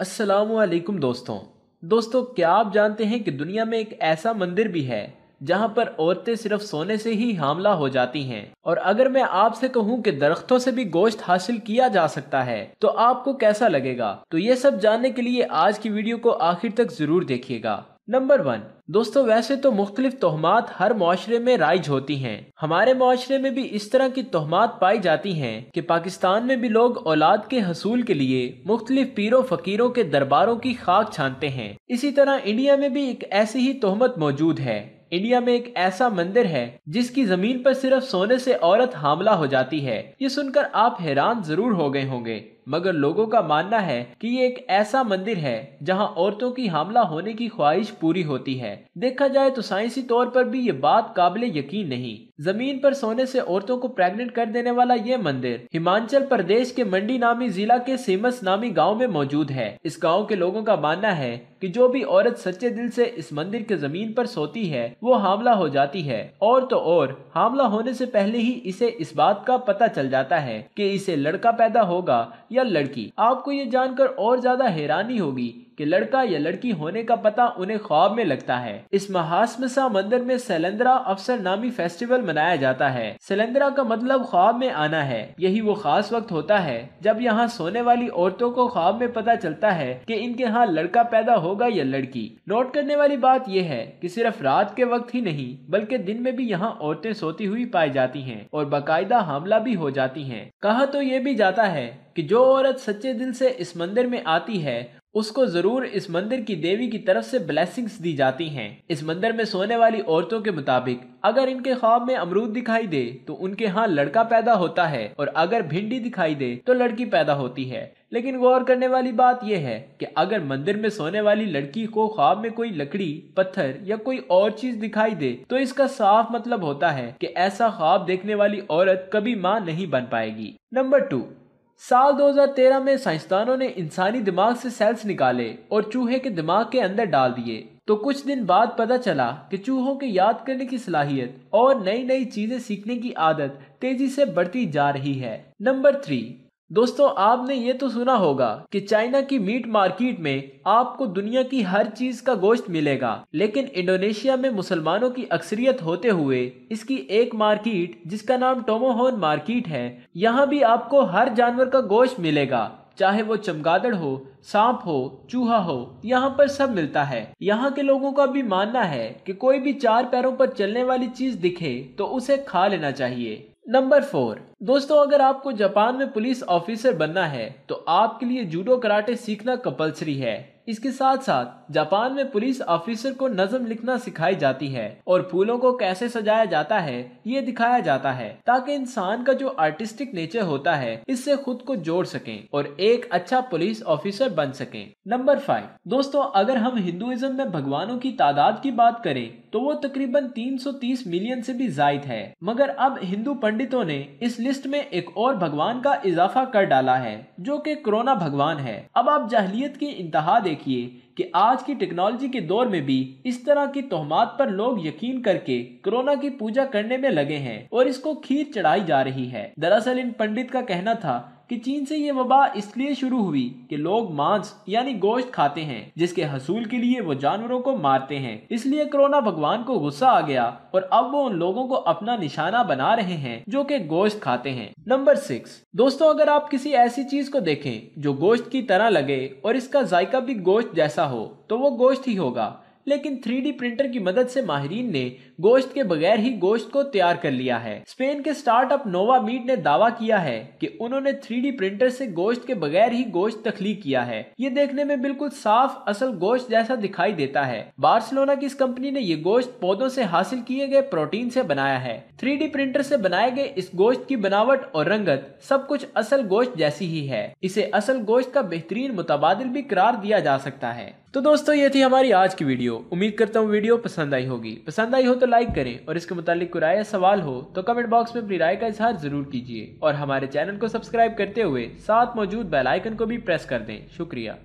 वालेकुम दोस्तों दोस्तों क्या आप जानते हैं कि दुनिया में एक ऐसा मंदिर भी है जहां पर औरतें सिर्फ सोने से ही हमला हो जाती हैं और अगर मैं आपसे कहूं कि दरख्तों से भी गोश्त हासिल किया जा सकता है तो आपको कैसा लगेगा तो ये सब जानने के लिए आज की वीडियो को आखिर तक जरूर देखिएगा नंबर वन दोस्तों वैसे तो मुख्तलिफ तोहमात हर माशरे में राइज होती हैं हमारे माशरे में भी इस तरह की तोहमात पाई जाती हैं कि पाकिस्तान में भी लोग औलाद के हसूल के लिए मुख्तलिफ पीरों फकीरों के दरबारों की खाक छानते हैं इसी तरह इंडिया में भी एक ऐसी ही तोहमत मौजूद है इंडिया में एक ऐसा मंदिर है जिसकी जमीन पर सिर्फ सोने से औरत हामला हो जाती है ये सुनकर आप हैरान जरूर हो गए होंगे मगर लोगों का मानना है कि ये एक ऐसा मंदिर है जहां औरतों की हमला होने की ख्वाहिश पूरी होती है देखा जाए तो साइंसी तौर पर भी ये बात काबिल यकीन नहीं जमीन पर सोने से औरतों को प्रेग्नेंट कर देने वाला ये मंदिर हिमाचल प्रदेश के मंडी नामी जिला के सीमस नामी गाँव में मौजूद है इस गाँव के लोगों का मानना है कि जो भी औरत सच्चे दिल से इस मंदिर के जमीन पर सोती है वो हमला हो जाती है और तो और हमला होने से पहले ही इसे इस बात का पता चल जाता है कि इसे लड़का पैदा होगा या लड़की आपको ये जानकर और ज्यादा हैरानी होगी कि लड़का या लड़की होने का पता उन्हें ख्वाब में लगता है इस महासमसा मंदिर में सैलंद्रा अफसर नामी फेस्टिवल मनाया जाता है सैलंद्रा का मतलब ख्वाब में आना है यही वो खास वक्त होता है जब यहाँ सोने वाली औरतों को ख्वाब में पता चलता है की इनके यहाँ लड़का पैदा होगा या लड़की नोट करने वाली बात यह है की सिर्फ रात के वक्त ही नहीं बल्कि दिन में भी यहाँ औरतें सोती हुई पाई जाती है और बाकायदा हमला भी हो जाती है कहा तो ये भी जाता है कि जो औरत सच्चे दिल से इस मंदिर में आती है उसको जरूर इस मंदिर की देवी की तरफ से ब्लैसिंग दी जाती हैं इस मंदिर में सोने वाली औरतों के मुताबिक अगर इनके ख्वाब में अमरूद दिखाई दे तो उनके यहाँ लड़का पैदा होता है और अगर भिंडी दिखाई दे तो लड़की पैदा होती है लेकिन गौर करने वाली बात यह है कि अगर मंदिर में सोने वाली लड़की को ख्वाब में कोई लकड़ी पत्थर या कोई और चीज दिखाई दे तो इसका साफ मतलब होता है कि ऐसा ख्वाब देखने वाली औरत कभी माँ नहीं बन पाएगी नंबर टू साल 2013 में साइंसदानों ने इंसानी दिमाग से सेल्स निकाले और चूहे के दिमाग के अंदर डाल दिए तो कुछ दिन बाद पता चला कि चूहों के याद करने की सलाहियत और नई नई चीजें सीखने की आदत तेजी से बढ़ती जा रही है नंबर थ्री दोस्तों आपने ये तो सुना होगा कि चाइना की मीट मार्केट में आपको दुनिया की हर चीज का गोश्त मिलेगा लेकिन इंडोनेशिया में मुसलमानों की अक्सरियत होते हुए इसकी एक मार्केट जिसका नाम टोमोहोन मार्केट है यहाँ भी आपको हर जानवर का गोश्त मिलेगा चाहे वो चमगादड़ हो सांप हो चूहा हो यहाँ पर सब मिलता है यहाँ के लोगों का भी मानना है कि कोई भी चार पैरों पर चलने वाली चीज दिखे तो उसे खा लेना चाहिए नंबर फोर दोस्तों अगर आपको जापान में पुलिस ऑफिसर बनना है तो आपके लिए जूडो कराटे सीखना कंपलसरी है इसके साथ साथ जापान में पुलिस ऑफिसर को नज्म लिखना सिखाई जाती है और फूलों को कैसे सजाया जाता है ये दिखाया जाता है ताकि इंसान का जो आर्टिस्टिक नेचर होता है इससे खुद को जोड़ सके और एक अच्छा पुलिस ऑफिसर बन सके नंबर फाइव दोस्तों अगर हम हिंदुइज्म में भगवानों की तादाद की बात करें तो वो तकरीबन 330 मिलियन से भी जायद है मगर अब हिंदू पंडितों ने इस लिस्ट में एक और भगवान का इजाफा कर डाला है जो कि कोरोना भगवान है अब आप जहलियत की इंतहा aqui कि आज की टेक्नोलॉजी के दौर में भी इस तरह की तोहमात पर लोग यकीन करके कोरोना की पूजा करने में लगे हैं और इसको खीर चढ़ाई जा रही है दरअसल इन पंडित का कहना था कि चीन से ये वबा इसलिए शुरू हुई कि लोग मांस यानी गोश्त खाते हैं जिसके हसूल के लिए वो जानवरों को मारते हैं इसलिए कोरोना भगवान को गुस्सा आ गया और अब वो उन लोगों को अपना निशाना बना रहे हैं जो कि गोश्त खाते हैं नंबर सिक्स दोस्तों अगर आप किसी ऐसी चीज को देखें जो गोश्त की तरह लगे और इसका जायका भी गोश्त जैसा हो तो वो गोश्त ही होगा लेकिन 3D प्रिंटर की मदद से माहरीन ने गोश्त के बगैर ही गोश्त को तैयार कर लिया है स्पेन के स्टार्टअप नोवा मीट ने दावा किया है कि उन्होंने 3D प्रिंटर से गोश्त के बगैर ही गोश्त तख्लीक किया है ये देखने में बिल्कुल साफ असल गोश्त जैसा दिखाई देता है बार्सिलोना की इस कंपनी ने ये गोश्त पौधों से हासिल किए गए प्रोटीन से बनाया है थ्री प्रिंटर से बनाए गए इस गोश्त की बनावट और रंगत सब कुछ असल गोश्त जैसी ही है इसे असल गोश्त का बेहतरीन मुतबादल भी करार दिया जा सकता है तो दोस्तों ये थी हमारी आज की वीडियो उम्मीद करता हूँ वीडियो पसंद आई होगी पसंद आई हो तो लाइक करें और इसके मुतालिक को राय सवाल हो तो कमेंट बॉक्स में अपनी राय का इजहार जरूर कीजिए और हमारे चैनल को सब्सक्राइब करते हुए साथ मौजूद बेल आइकन को भी प्रेस कर दें शुक्रिया